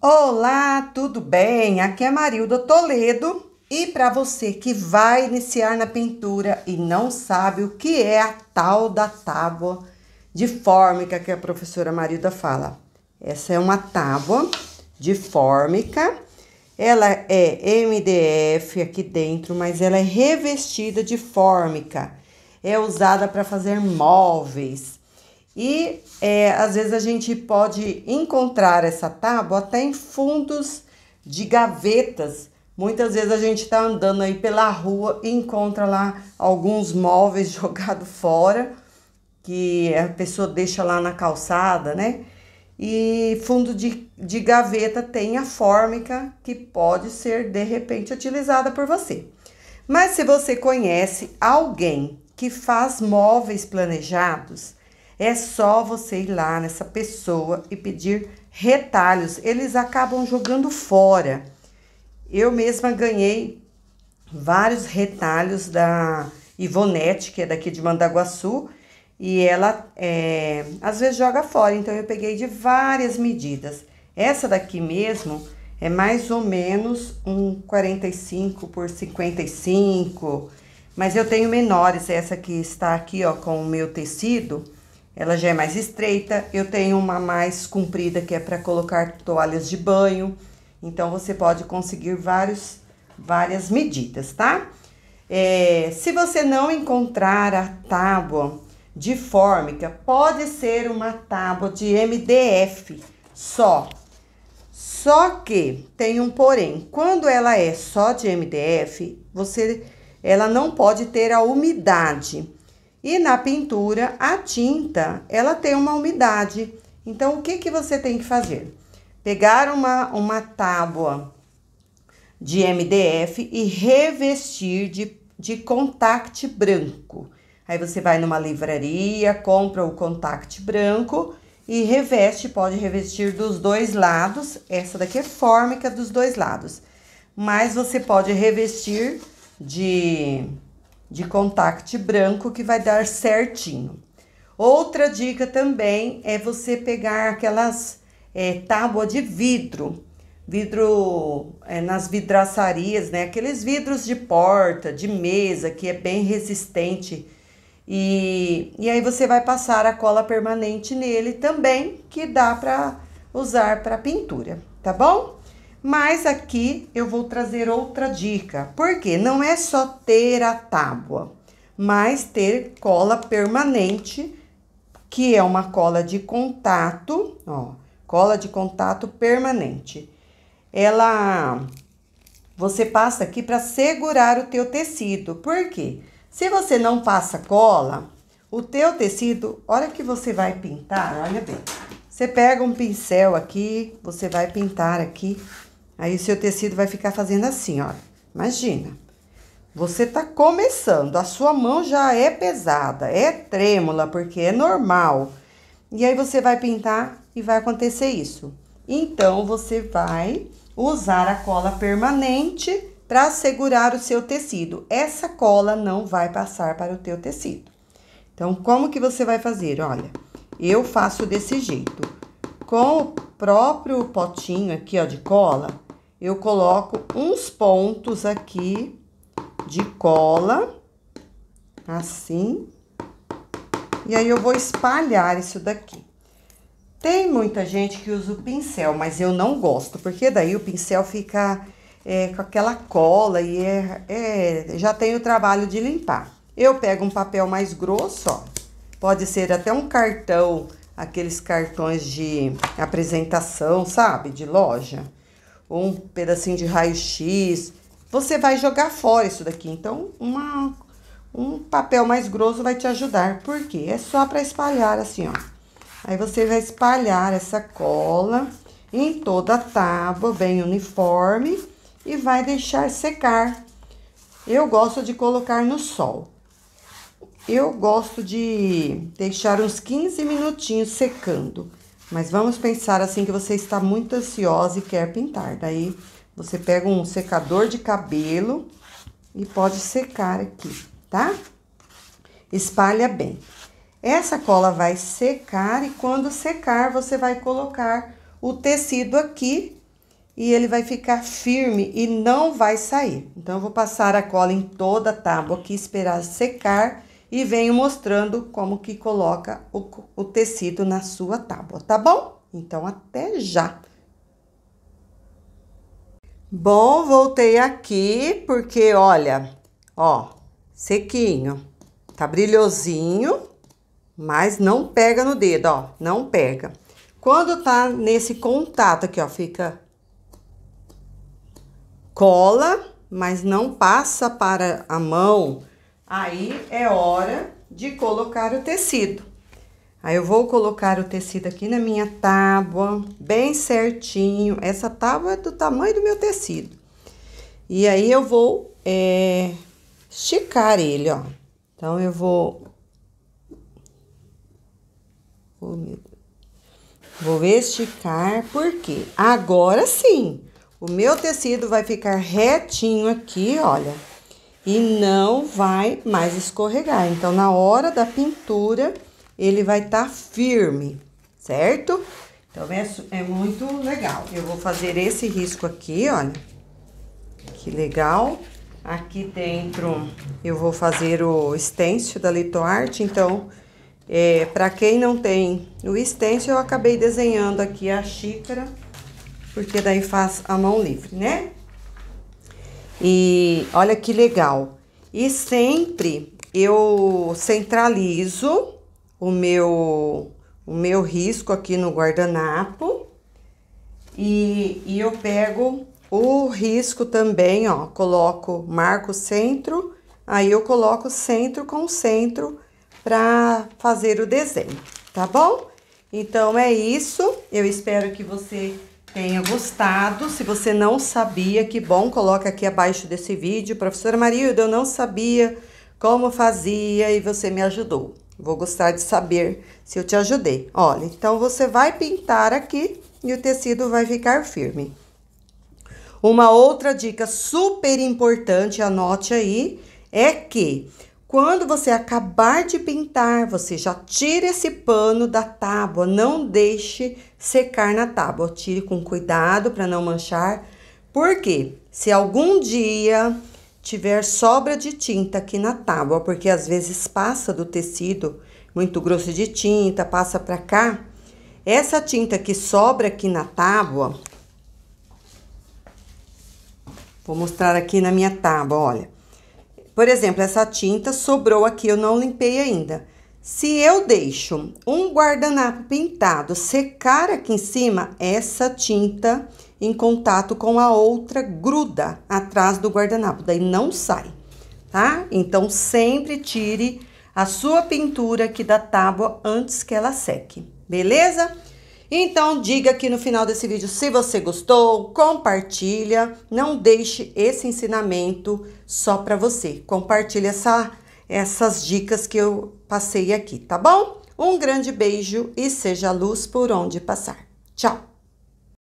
Olá, tudo bem? Aqui é Marilda Toledo e para você que vai iniciar na pintura e não sabe o que é a tal da tábua de fórmica que a professora Marilda fala. Essa é uma tábua de fórmica. Ela é MDF aqui dentro, mas ela é revestida de fórmica. É usada para fazer móveis, e é, às vezes a gente pode encontrar essa tábua até em fundos de gavetas. Muitas vezes a gente está andando aí pela rua e encontra lá alguns móveis jogados fora, que a pessoa deixa lá na calçada, né? E fundo de, de gaveta tem a fórmica que pode ser de repente utilizada por você. Mas se você conhece alguém que faz móveis planejados, é só você ir lá nessa pessoa e pedir retalhos. Eles acabam jogando fora. Eu mesma ganhei vários retalhos da Ivonete, que é daqui de Mandaguaçu, e ela é, às vezes joga fora. Então eu peguei de várias medidas. Essa daqui mesmo é mais ou menos um 45 por 55, mas eu tenho menores. Essa que está aqui, ó, com o meu tecido ela já é mais estreita. Eu tenho uma mais comprida que é para colocar toalhas de banho. Então você pode conseguir vários, várias medidas, tá? É, se você não encontrar a tábua de fórmica, pode ser uma tábua de MDF só. Só que tem um porém, quando ela é só de MDF, você ela não pode ter a umidade. E na pintura, a tinta, ela tem uma umidade. Então, o que, que você tem que fazer? Pegar uma, uma tábua de MDF e revestir de, de contact branco. Aí você vai numa livraria, compra o contact branco e reveste, pode revestir dos dois lados. Essa daqui é fórmica dos dois lados. Mas você pode revestir de de contact branco que vai dar certinho. Outra dica também é você pegar aquelas é, tábua de vidro, vidro é, nas vidraçarias, né? Aqueles vidros de porta, de mesa, que é bem resistente. E, e aí você vai passar a cola permanente nele também, que dá para usar para pintura, tá bom? Mas aqui eu vou trazer outra dica, porque não é só ter a tábua, mas ter cola permanente, que é uma cola de contato, ó, cola de contato permanente. Ela você passa aqui para segurar o teu tecido. Por quê? Se você não passa cola, o teu tecido, hora que você vai pintar, olha bem. Você pega um pincel aqui, você vai pintar aqui Aí o seu tecido vai ficar fazendo assim, ó. Imagina. Você tá começando, a sua mão já é pesada, é trêmula, porque é normal. E aí você vai pintar e vai acontecer isso. Então, você vai usar a cola permanente para segurar o seu tecido. Essa cola não vai passar para o teu tecido. Então, como que você vai fazer? Olha, eu faço desse jeito. Com o próprio potinho aqui, ó, de cola, eu coloco uns pontos aqui de cola, assim. E aí, eu vou espalhar isso daqui. Tem muita gente que usa o pincel, mas eu não gosto, porque daí o pincel fica é, com aquela cola e é, é, já tem o trabalho de limpar. Eu pego um papel mais grosso, ó, pode ser até um cartão, aqueles cartões de apresentação, sabe, de loja um pedacinho de raio-x, você vai jogar fora isso daqui. Então, uma, um papel mais grosso vai te ajudar. Por quê? É só para espalhar assim, ó. Aí você vai espalhar essa cola em toda a tábua, bem uniforme, e vai deixar secar. Eu gosto de colocar no sol. Eu gosto de deixar uns 15 minutinhos secando. Mas vamos pensar assim que você está muito ansiosa e quer pintar. Daí, você pega um secador de cabelo e pode secar aqui, tá? Espalha bem. Essa cola vai secar e quando secar, você vai colocar o tecido aqui e ele vai ficar firme e não vai sair. Então, eu vou passar a cola em toda a tábua aqui, esperar secar e venho mostrando como que coloca o, o tecido na sua tábua, tá bom? Então, até já! Bom, voltei aqui porque, olha, ó, sequinho, tá brilhosinho, mas não pega no dedo, ó, não pega. Quando tá nesse contato aqui, ó, fica cola, mas não passa para a mão, Aí é hora de colocar o tecido. Aí eu vou colocar o tecido aqui na minha tábua, bem certinho. Essa tábua é do tamanho do meu tecido. E aí eu vou é, esticar ele, ó. Então eu vou... Oh, vou esticar, porque agora sim, o meu tecido vai ficar retinho aqui, olha. Olha e não vai mais escorregar. Então, na hora da pintura, ele vai estar tá firme, certo? Então, é, é muito legal. Eu vou fazer esse risco aqui, olha. Que legal. Aqui dentro eu vou fazer o stencil da Litoarte, então... É, para quem não tem o stencil, eu acabei desenhando aqui a xícara, porque daí faz a mão livre, né? E olha que legal. E sempre eu centralizo o meu, o meu risco aqui no guardanapo. E, e eu pego o risco também, ó, coloco, marco centro, aí eu coloco centro com centro para fazer o desenho, tá bom? Então é isso, eu espero que você tenha gostado. Se você não sabia, que bom, coloca aqui abaixo desse vídeo. Professora Marilda, eu não sabia como fazia e você me ajudou. Vou gostar de saber se eu te ajudei. Olha, então você vai pintar aqui e o tecido vai ficar firme. Uma outra dica super importante, anote aí, é que quando você acabar de pintar, você já tira esse pano da tábua, não deixe secar na tábua. Tire com cuidado para não manchar, porque se algum dia tiver sobra de tinta aqui na tábua, porque às vezes passa do tecido muito grosso de tinta, passa para cá, essa tinta que sobra aqui na tábua, vou mostrar aqui na minha tábua, olha. Por exemplo, essa tinta sobrou aqui, eu não limpei ainda. Se eu deixo um guardanapo pintado secar aqui em cima, essa tinta em contato com a outra gruda atrás do guardanapo, daí não sai, tá? Então sempre tire a sua pintura aqui da tábua antes que ela seque, beleza? Então diga aqui no final desse vídeo se você gostou, compartilha, não deixe esse ensinamento só para você. Compartilha essa, essas dicas que eu passei aqui, tá bom? Um grande beijo e seja luz por onde passar. Tchau.